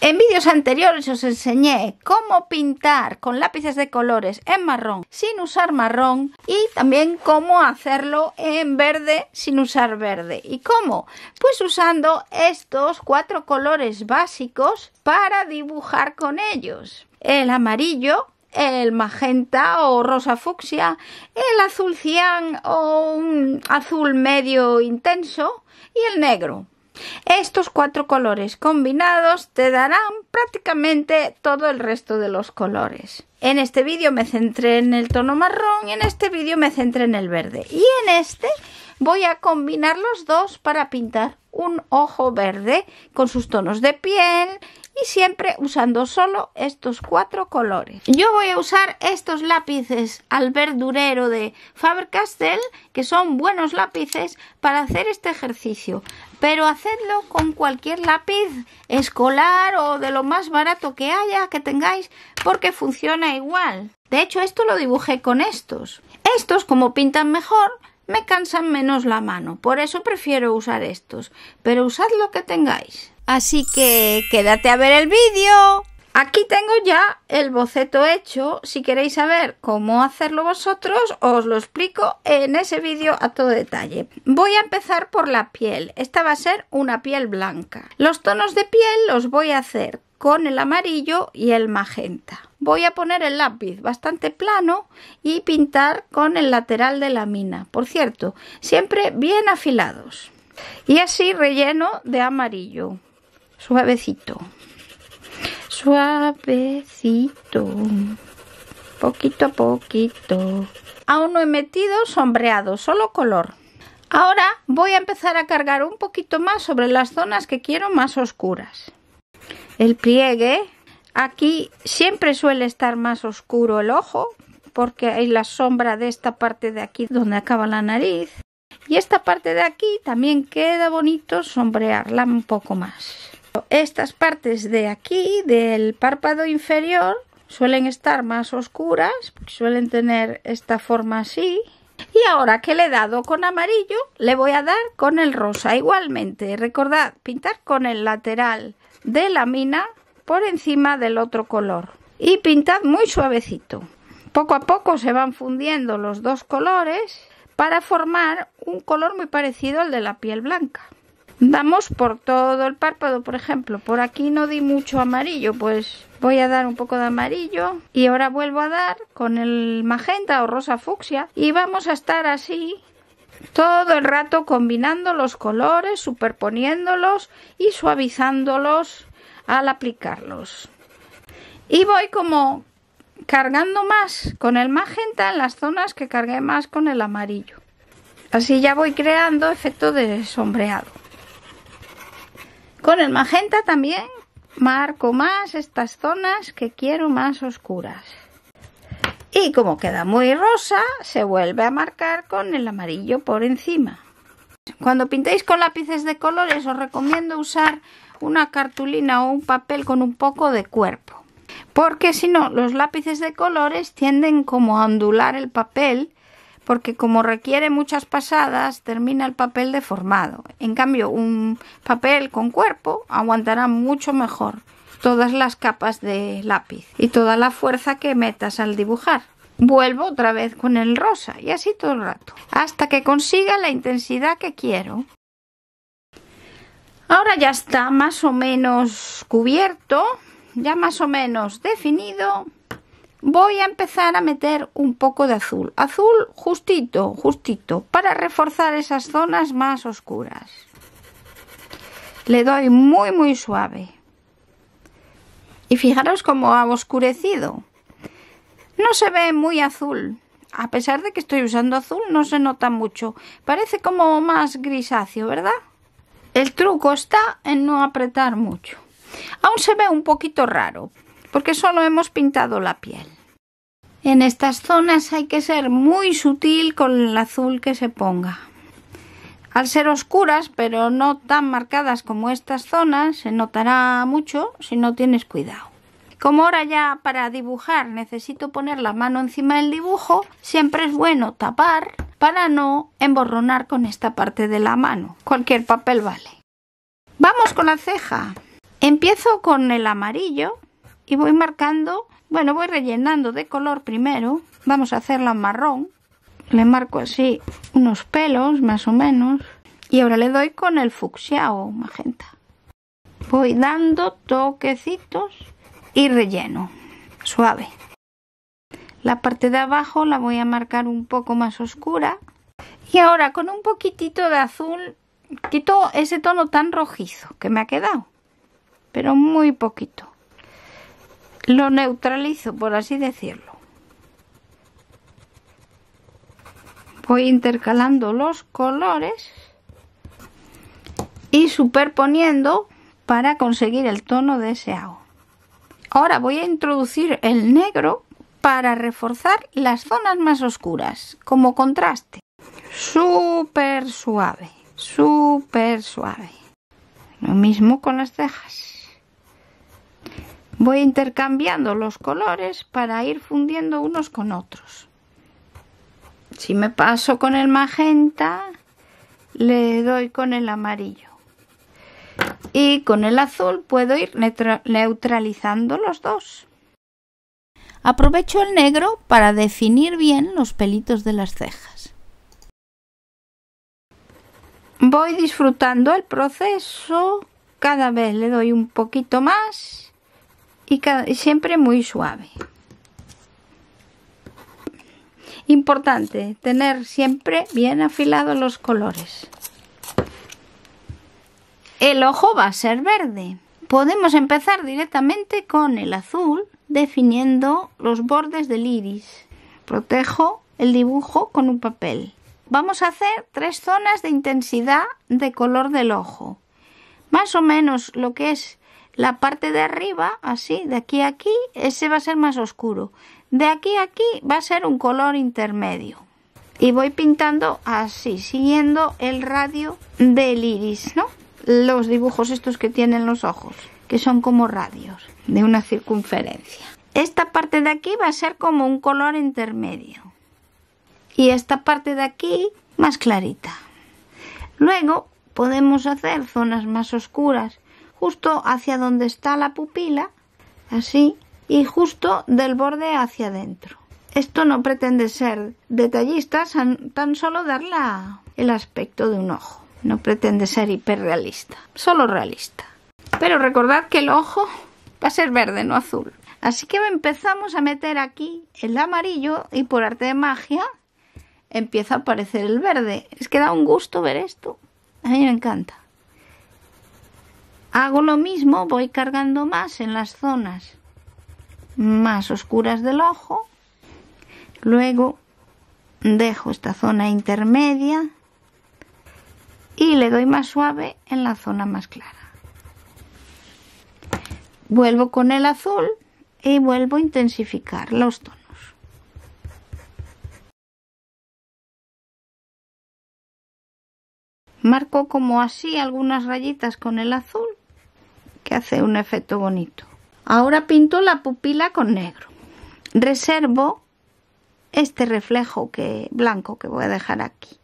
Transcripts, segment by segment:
En vídeos anteriores os enseñé cómo pintar con lápices de colores en marrón sin usar marrón y también cómo hacerlo en verde sin usar verde. ¿Y cómo? Pues usando estos cuatro colores básicos para dibujar con ellos. El amarillo, el magenta o rosa fucsia, el azul cian o un azul medio intenso y el negro. Estos cuatro colores combinados te darán prácticamente todo el resto de los colores. En este vídeo me centré en el tono marrón y en este vídeo me centré en el verde. Y en este voy a combinar los dos para pintar un ojo verde con sus tonos de piel y siempre usando solo estos cuatro colores. Yo voy a usar estos lápices al verdurero de Faber-Castell que son buenos lápices para hacer este ejercicio pero hacedlo con cualquier lápiz escolar o de lo más barato que haya que tengáis porque funciona igual. De hecho esto lo dibujé con estos. Estos como pintan mejor me cansan menos la mano, por eso prefiero usar estos, pero usad lo que tengáis. Así que quédate a ver el vídeo. Aquí tengo ya el boceto hecho, si queréis saber cómo hacerlo vosotros os lo explico en ese vídeo a todo detalle. Voy a empezar por la piel, esta va a ser una piel blanca. Los tonos de piel los voy a hacer con el amarillo y el magenta voy a poner el lápiz bastante plano y pintar con el lateral de la mina. Por cierto, siempre bien afilados. Y así relleno de amarillo. Suavecito. Suavecito. Poquito a poquito. Aún no he metido sombreado, solo color. Ahora voy a empezar a cargar un poquito más sobre las zonas que quiero más oscuras. El pliegue Aquí siempre suele estar más oscuro el ojo porque hay la sombra de esta parte de aquí donde acaba la nariz. Y esta parte de aquí también queda bonito sombrearla un poco más. Estas partes de aquí, del párpado inferior, suelen estar más oscuras, suelen tener esta forma así. Y ahora que le he dado con amarillo, le voy a dar con el rosa igualmente. Recordad, pintar con el lateral de la mina por encima del otro color y pintad muy suavecito. Poco a poco se van fundiendo los dos colores para formar un color muy parecido al de la piel blanca. Damos por todo el párpado, por ejemplo, por aquí no di mucho amarillo, pues voy a dar un poco de amarillo y ahora vuelvo a dar con el magenta o rosa fucsia y vamos a estar así todo el rato combinando los colores, superponiéndolos y suavizándolos al aplicarlos. Y voy como cargando más con el magenta en las zonas que cargué más con el amarillo. Así ya voy creando efecto de sombreado. Con el magenta también marco más estas zonas que quiero más oscuras. Y como queda muy rosa, se vuelve a marcar con el amarillo por encima. Cuando pintéis con lápices de colores os recomiendo usar una cartulina o un papel con un poco de cuerpo. Porque si no, los lápices de colores tienden como a ondular el papel porque como requiere muchas pasadas, termina el papel deformado. En cambio, un papel con cuerpo aguantará mucho mejor todas las capas de lápiz y toda la fuerza que metas al dibujar. Vuelvo otra vez con el rosa y así todo el rato, hasta que consiga la intensidad que quiero. Ahora ya está más o menos cubierto, ya más o menos definido. Voy a empezar a meter un poco de azul. Azul justito, justito, para reforzar esas zonas más oscuras. Le doy muy, muy suave. Y fijaros cómo ha oscurecido. No se ve muy azul. A pesar de que estoy usando azul, no se nota mucho. Parece como más grisáceo, ¿verdad? El truco está en no apretar mucho. Aún se ve un poquito raro, porque solo hemos pintado la piel. En estas zonas hay que ser muy sutil con el azul que se ponga. Al ser oscuras, pero no tan marcadas como estas zonas, se notará mucho si no tienes cuidado. Como ahora ya para dibujar necesito poner la mano encima del dibujo, siempre es bueno tapar para no emborronar con esta parte de la mano. Cualquier papel vale. Vamos con la ceja. Empiezo con el amarillo y voy marcando, bueno, voy rellenando de color primero. Vamos a hacerla marrón. Le marco así unos pelos, más o menos. Y ahora le doy con el fucsia o magenta. Voy dando toquecitos y relleno, suave. La parte de abajo la voy a marcar un poco más oscura. Y ahora con un poquitito de azul quito ese tono tan rojizo que me ha quedado. Pero muy poquito. Lo neutralizo, por así decirlo. Voy intercalando los colores y superponiendo para conseguir el tono deseado. Ahora voy a introducir el negro para reforzar las zonas más oscuras, como contraste. Súper suave, súper suave. Lo mismo con las cejas. Voy intercambiando los colores para ir fundiendo unos con otros. Si me paso con el magenta, le doy con el amarillo y con el azul puedo ir neutralizando los dos. Aprovecho el negro para definir bien los pelitos de las cejas. Voy disfrutando el proceso, cada vez le doy un poquito más y siempre muy suave. Importante tener siempre bien afilados los colores. El ojo va a ser verde. Podemos empezar directamente con el azul, definiendo los bordes del iris. Protejo el dibujo con un papel. Vamos a hacer tres zonas de intensidad de color del ojo. Más o menos lo que es la parte de arriba, así, de aquí a aquí, ese va a ser más oscuro. De aquí a aquí va a ser un color intermedio. Y voy pintando así, siguiendo el radio del iris, ¿no? los dibujos estos que tienen los ojos, que son como radios de una circunferencia. Esta parte de aquí va a ser como un color intermedio y esta parte de aquí más clarita. Luego podemos hacer zonas más oscuras justo hacia donde está la pupila, así, y justo del borde hacia adentro. Esto no pretende ser detallista, tan solo darle el aspecto de un ojo. No pretende ser hiperrealista, solo realista. Pero recordad que el ojo va a ser verde, no azul. Así que empezamos a meter aquí el amarillo y por arte de magia empieza a aparecer el verde. Es que da un gusto ver esto. A mí me encanta. Hago lo mismo, voy cargando más en las zonas más oscuras del ojo. Luego dejo esta zona intermedia y le doy más suave en la zona más clara. Vuelvo con el azul y vuelvo a intensificar los tonos. Marco como así algunas rayitas con el azul que hace un efecto bonito. Ahora pinto la pupila con negro. Reservo este reflejo que, blanco que voy a dejar aquí.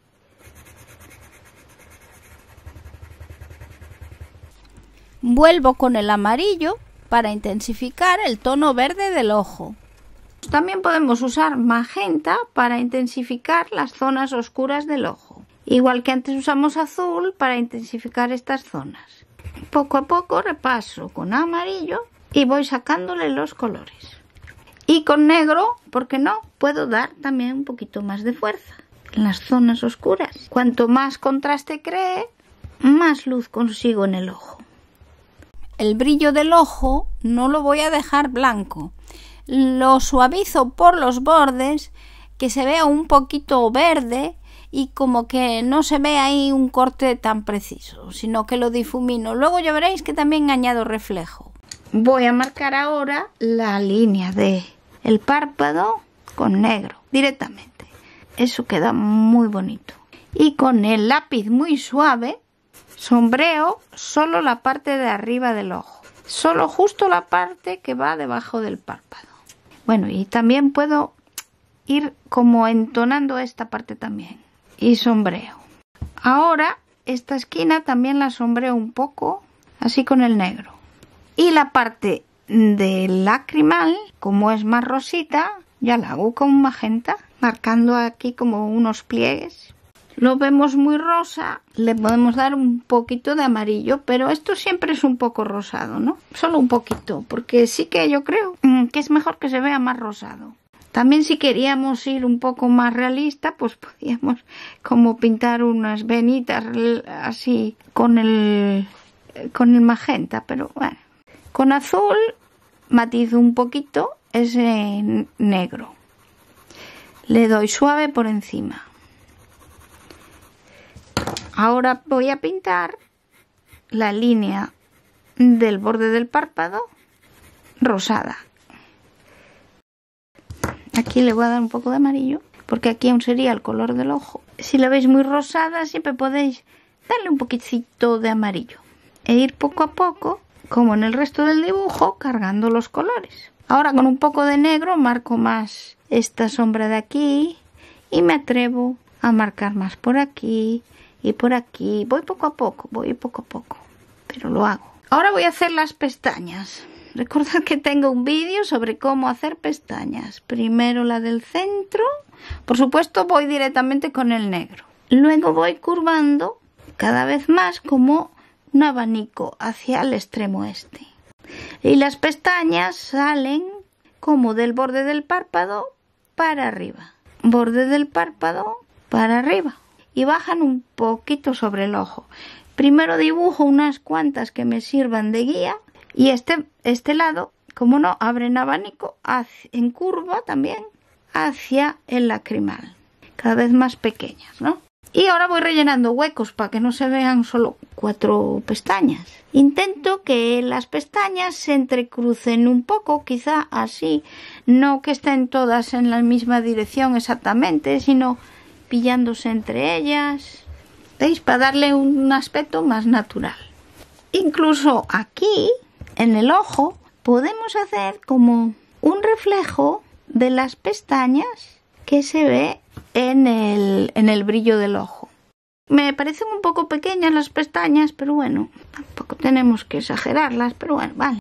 Vuelvo con el amarillo para intensificar el tono verde del ojo. También podemos usar magenta para intensificar las zonas oscuras del ojo, igual que antes usamos azul para intensificar estas zonas. Poco a poco repaso con amarillo y voy sacándole los colores. Y con negro, ¿por qué no? Puedo dar también un poquito más de fuerza en las zonas oscuras. Cuanto más contraste cree, más luz consigo en el ojo el brillo del ojo no lo voy a dejar blanco. Lo suavizo por los bordes, que se vea un poquito verde y como que no se ve ahí un corte tan preciso, sino que lo difumino. Luego ya veréis que también añado reflejo. Voy a marcar ahora la línea de el párpado con negro directamente. Eso queda muy bonito. Y con el lápiz muy suave Sombreo solo la parte de arriba del ojo, solo justo la parte que va debajo del párpado. Bueno, y también puedo ir como entonando esta parte también. Y sombreo. Ahora esta esquina también la sombreo un poco, así con el negro. Y la parte del lacrimal, como es más rosita, ya la hago con magenta, marcando aquí como unos pliegues lo vemos muy rosa, le podemos dar un poquito de amarillo, pero esto siempre es un poco rosado, ¿no? Solo un poquito, porque sí que yo creo mm, que es mejor que se vea más rosado. También si queríamos ir un poco más realista, pues podíamos como pintar unas venitas así con el con el magenta, pero bueno. Con azul matizo un poquito ese negro. Le doy suave por encima. Ahora voy a pintar la línea del borde del párpado rosada. Aquí le voy a dar un poco de amarillo, porque aquí aún sería el color del ojo. Si la veis muy rosada, siempre podéis darle un poquitito de amarillo. E ir poco a poco, como en el resto del dibujo, cargando los colores. Ahora con un poco de negro marco más esta sombra de aquí y me atrevo a marcar más por aquí y por aquí. Voy poco a poco, voy poco a poco, pero lo hago. Ahora voy a hacer las pestañas. Recordad que tengo un vídeo sobre cómo hacer pestañas. Primero la del centro. Por supuesto voy directamente con el negro. Luego voy curvando cada vez más como un abanico hacia el extremo este. Y las pestañas salen como del borde del párpado para arriba. Borde del párpado para arriba y bajan un poquito sobre el ojo. Primero dibujo unas cuantas que me sirvan de guía y este, este lado, como no, abre en abanico en curva también hacia el lacrimal, cada vez más pequeñas, ¿no? Y ahora voy rellenando huecos para que no se vean solo cuatro pestañas. Intento que las pestañas se entrecrucen un poco, quizá así, no que estén todas en la misma dirección exactamente, sino pillándose entre ellas. ¿Veis? Para darle un aspecto más natural. Incluso aquí, en el ojo, podemos hacer como un reflejo de las pestañas que se ve en el, en el brillo del ojo. Me parecen un poco pequeñas las pestañas, pero bueno, tampoco tenemos que exagerarlas, pero bueno, vale.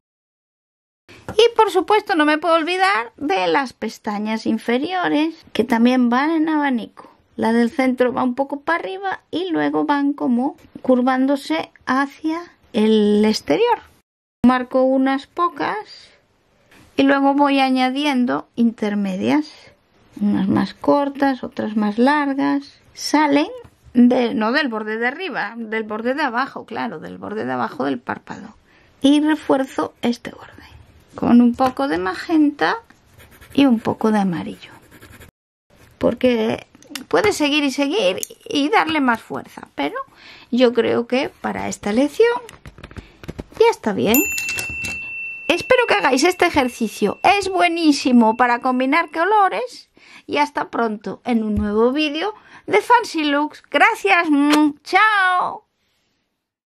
Y por supuesto no me puedo olvidar de las pestañas inferiores, que también van en abanico. La del centro va un poco para arriba y luego van como curvándose hacia el exterior. Marco unas pocas y luego voy añadiendo intermedias. Unas más cortas, otras más largas. Salen de, no del borde de arriba, del borde de abajo, claro, del borde de abajo del párpado. Y refuerzo este borde con un poco de magenta y un poco de amarillo. Porque puedes seguir y seguir y darle más fuerza. Pero yo creo que para esta lección ya está bien. Espero que hagáis este ejercicio. Es buenísimo para combinar colores. Y hasta pronto en un nuevo vídeo de Fancy Looks. Gracias. Mm, ¡Chao!